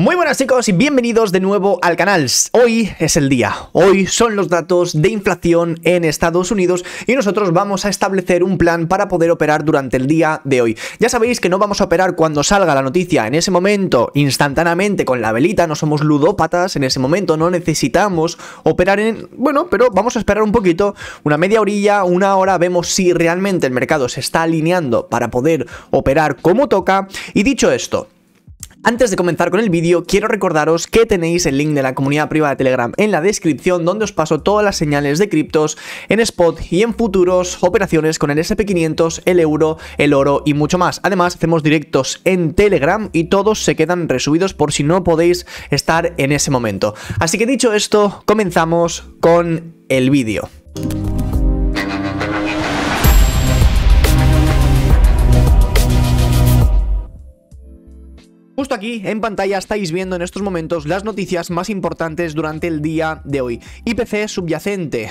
Muy buenas chicos y bienvenidos de nuevo al canal. Hoy es el día, hoy son los datos de inflación en Estados Unidos y nosotros vamos a establecer un plan para poder operar durante el día de hoy. Ya sabéis que no vamos a operar cuando salga la noticia en ese momento, instantáneamente con la velita, no somos ludópatas en ese momento, no necesitamos operar en... Bueno, pero vamos a esperar un poquito, una media orilla, una hora, vemos si realmente el mercado se está alineando para poder operar como toca. Y dicho esto, antes de comenzar con el vídeo, quiero recordaros que tenéis el link de la comunidad privada de Telegram en la descripción, donde os paso todas las señales de criptos en spot y en futuros, operaciones con el SP500, el euro, el oro y mucho más. Además, hacemos directos en Telegram y todos se quedan resubidos por si no podéis estar en ese momento. Así que dicho esto, comenzamos con el vídeo. aquí en pantalla estáis viendo en estos momentos las noticias más importantes durante el día de hoy. IPC subyacente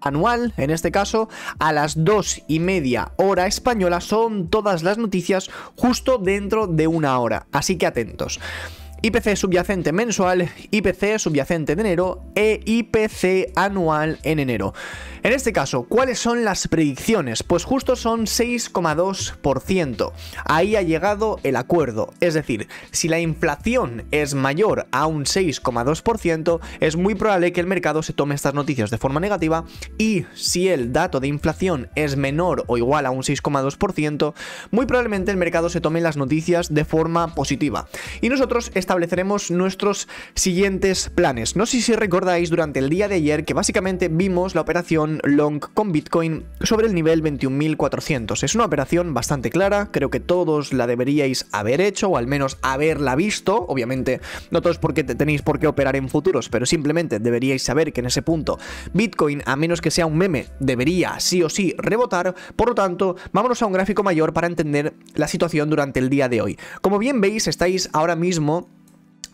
anual, en este caso, a las dos y media hora española son todas las noticias justo dentro de una hora, así que atentos. IPC subyacente mensual, IPC subyacente de enero e IPC anual en enero. En este caso, ¿cuáles son las predicciones? Pues justo son 6,2%. Ahí ha llegado el acuerdo. Es decir, si la inflación es mayor a un 6,2%, es muy probable que el mercado se tome estas noticias de forma negativa y si el dato de inflación es menor o igual a un 6,2%, muy probablemente el mercado se tome las noticias de forma positiva. Y nosotros estableceremos nuestros siguientes planes. No sé si recordáis durante el día de ayer que básicamente vimos la operación long con Bitcoin sobre el nivel 21.400. Es una operación bastante clara, creo que todos la deberíais haber hecho o al menos haberla visto. Obviamente no todos porque tenéis por qué operar en futuros, pero simplemente deberíais saber que en ese punto Bitcoin, a menos que sea un meme, debería sí o sí rebotar. Por lo tanto, vámonos a un gráfico mayor para entender la situación durante el día de hoy. Como bien veis, estáis ahora mismo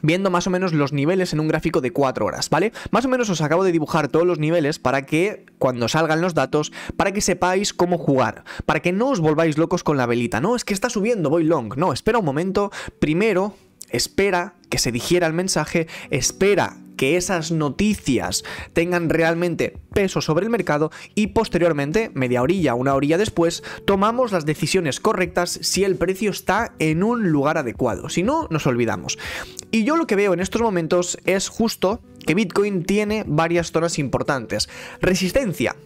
viendo más o menos los niveles en un gráfico de 4 horas, ¿vale? Más o menos os acabo de dibujar todos los niveles para que, cuando salgan los datos, para que sepáis cómo jugar, para que no os volváis locos con la velita, no, es que está subiendo, voy long, no, espera un momento, primero espera que se digiera el mensaje, espera que esas noticias tengan realmente peso sobre el mercado y posteriormente, media orilla, una orilla después, tomamos las decisiones correctas si el precio está en un lugar adecuado. Si no, nos olvidamos. Y yo lo que veo en estos momentos es justo que Bitcoin tiene varias zonas importantes. Resistencia,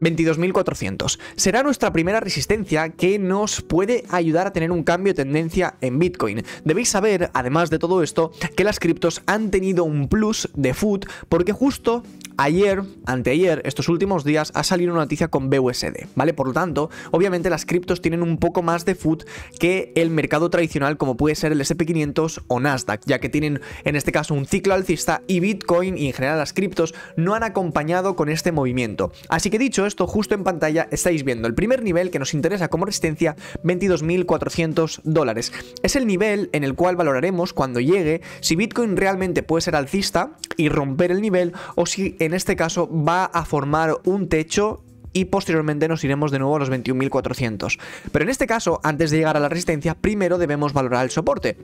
22.400. Será nuestra primera resistencia que nos puede ayudar a tener un cambio de tendencia en Bitcoin. Debéis saber, además de todo esto, que las criptos han tenido un plus de food porque justo ayer, anteayer, estos últimos días ha salido una noticia con BUSD, ¿vale? Por lo tanto, obviamente las criptos tienen un poco más de food que el mercado tradicional como puede ser el SP500 o Nasdaq, ya que tienen en este caso un ciclo alcista y Bitcoin y en general las criptos no han acompañado con este movimiento. Así que dicho esto, justo en pantalla estáis viendo el primer nivel que nos interesa como resistencia, 22.400 dólares. Es el nivel en el cual valoraremos cuando llegue si Bitcoin realmente puede ser alcista y romper el nivel o si en este caso va a formar un techo y posteriormente nos iremos de nuevo a los 21.400. Pero en este caso, antes de llegar a la resistencia, primero debemos valorar el soporte.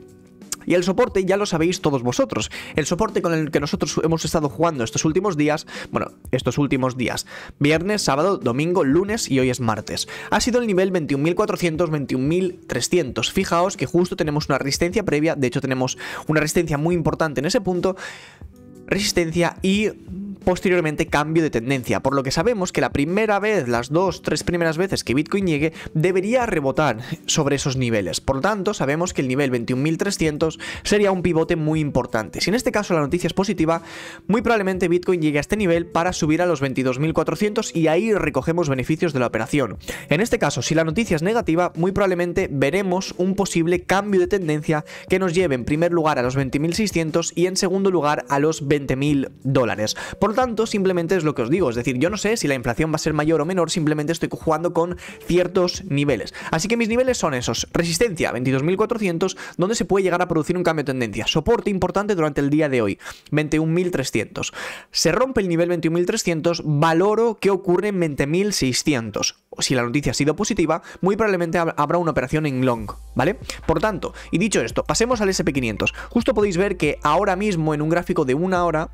Y el soporte ya lo sabéis todos vosotros. El soporte con el que nosotros hemos estado jugando estos últimos días, bueno, estos últimos días, viernes, sábado, domingo, lunes y hoy es martes, ha sido el nivel 21.400, 21.300. Fijaos que justo tenemos una resistencia previa, de hecho tenemos una resistencia muy importante en ese punto, resistencia y posteriormente cambio de tendencia, por lo que sabemos que la primera vez, las dos, tres primeras veces que Bitcoin llegue, debería rebotar sobre esos niveles. Por lo tanto, sabemos que el nivel 21.300 sería un pivote muy importante. Si en este caso la noticia es positiva, muy probablemente Bitcoin llegue a este nivel para subir a los 22.400 y ahí recogemos beneficios de la operación. En este caso, si la noticia es negativa, muy probablemente veremos un posible cambio de tendencia que nos lleve en primer lugar a los 20.600 y en segundo lugar a los 20.000 dólares. Por tanto, simplemente es lo que os digo, es decir, yo no sé si la inflación va a ser mayor o menor, simplemente estoy jugando con ciertos niveles. Así que mis niveles son esos, resistencia 22.400, donde se puede llegar a producir un cambio de tendencia, soporte importante durante el día de hoy, 21.300. Se rompe el nivel 21.300, valoro que ocurre en 20.600. Si la noticia ha sido positiva, muy probablemente habrá una operación en long, ¿vale? Por tanto, y dicho esto, pasemos al SP500. Justo podéis ver que ahora mismo en un gráfico de una hora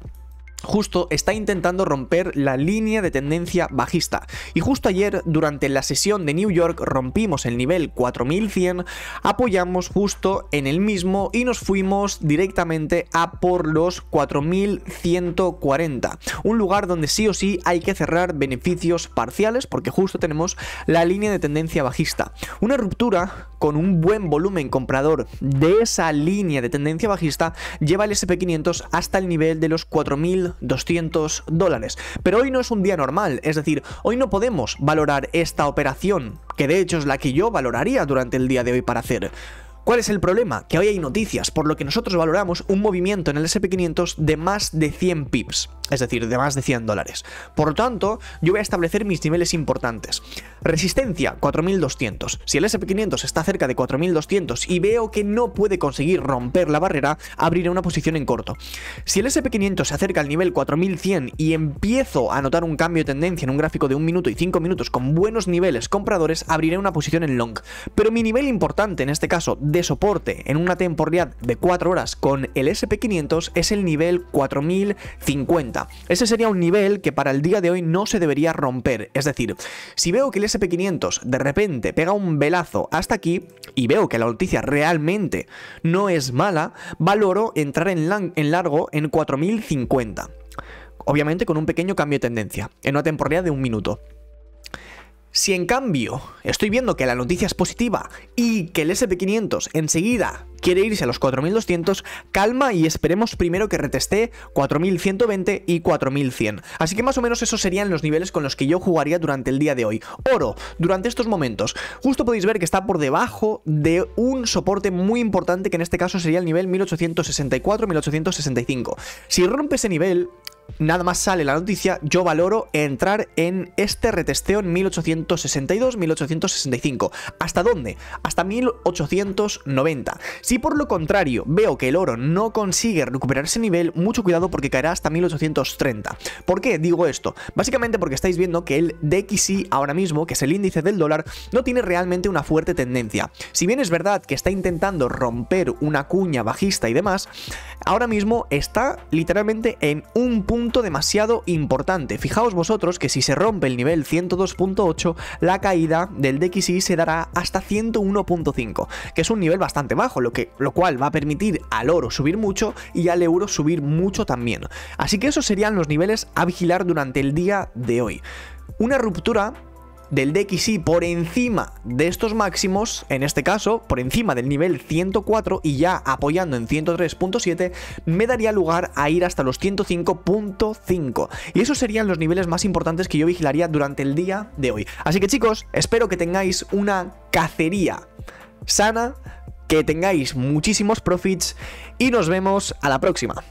justo está intentando romper la línea de tendencia bajista. Y justo ayer, durante la sesión de New York, rompimos el nivel 4100, apoyamos justo en el mismo y nos fuimos directamente a por los 4140. Un lugar donde sí o sí hay que cerrar beneficios parciales porque justo tenemos la línea de tendencia bajista. Una ruptura con un buen volumen comprador de esa línea de tendencia bajista lleva el SP500 hasta el nivel de los 4000 200 dólares. Pero hoy no es un día normal, es decir, hoy no podemos valorar esta operación, que de hecho es la que yo valoraría durante el día de hoy para hacer. ¿Cuál es el problema? Que hoy hay noticias, por lo que nosotros valoramos un movimiento en el SP500 de más de 100 pips, es decir, de más de 100 dólares. Por lo tanto, yo voy a establecer mis niveles importantes. Resistencia, 4200. Si el SP500 está cerca de 4200 y veo que no puede conseguir romper la barrera, abriré una posición en corto. Si el SP500 se acerca al nivel 4100 y empiezo a notar un cambio de tendencia en un gráfico de 1 minuto y 5 minutos con buenos niveles compradores, abriré una posición en long. Pero mi nivel importante en este caso, de soporte en una temporalidad de 4 horas con el SP500 es el nivel 4050. Ese sería un nivel que para el día de hoy no se debería romper. Es decir, si veo que el SP500 de repente pega un velazo hasta aquí y veo que la noticia realmente no es mala, valoro entrar en, largo en 4050. Obviamente con un pequeño cambio de tendencia, en una temporalidad de un minuto. Si en cambio estoy viendo que la noticia es positiva y que el SP500 enseguida quiere irse a los 4200, calma y esperemos primero que reteste 4120 y 4100. Así que más o menos esos serían los niveles con los que yo jugaría durante el día de hoy. Oro, durante estos momentos, justo podéis ver que está por debajo de un soporte muy importante que en este caso sería el nivel 1864-1865. Si rompe ese nivel, nada más sale la noticia, yo valoro entrar en este retesteo en 1862-1865. ¿Hasta dónde? Hasta 1890. Si por lo contrario veo que el oro no consigue recuperar ese nivel, mucho cuidado porque caerá hasta 1830. ¿Por qué digo esto? Básicamente porque estáis viendo que el DXY ahora mismo, que es el índice del dólar, no tiene realmente una fuerte tendencia. Si bien es verdad que está intentando romper una cuña bajista y demás, ahora mismo está literalmente en un punto demasiado importante. Fijaos vosotros que si se rompe el nivel 102.8, la caída del DXI se dará hasta 101.5, que es un nivel bastante bajo, lo, que, lo cual va a permitir al oro subir mucho y al euro subir mucho también. Así que esos serían los niveles a vigilar durante el día de hoy. Una ruptura del DXY por encima de estos máximos, en este caso por encima del nivel 104 y ya apoyando en 103.7, me daría lugar a ir hasta los 105.5. Y esos serían los niveles más importantes que yo vigilaría durante el día de hoy. Así que chicos, espero que tengáis una cacería sana, que tengáis muchísimos profits y nos vemos a la próxima.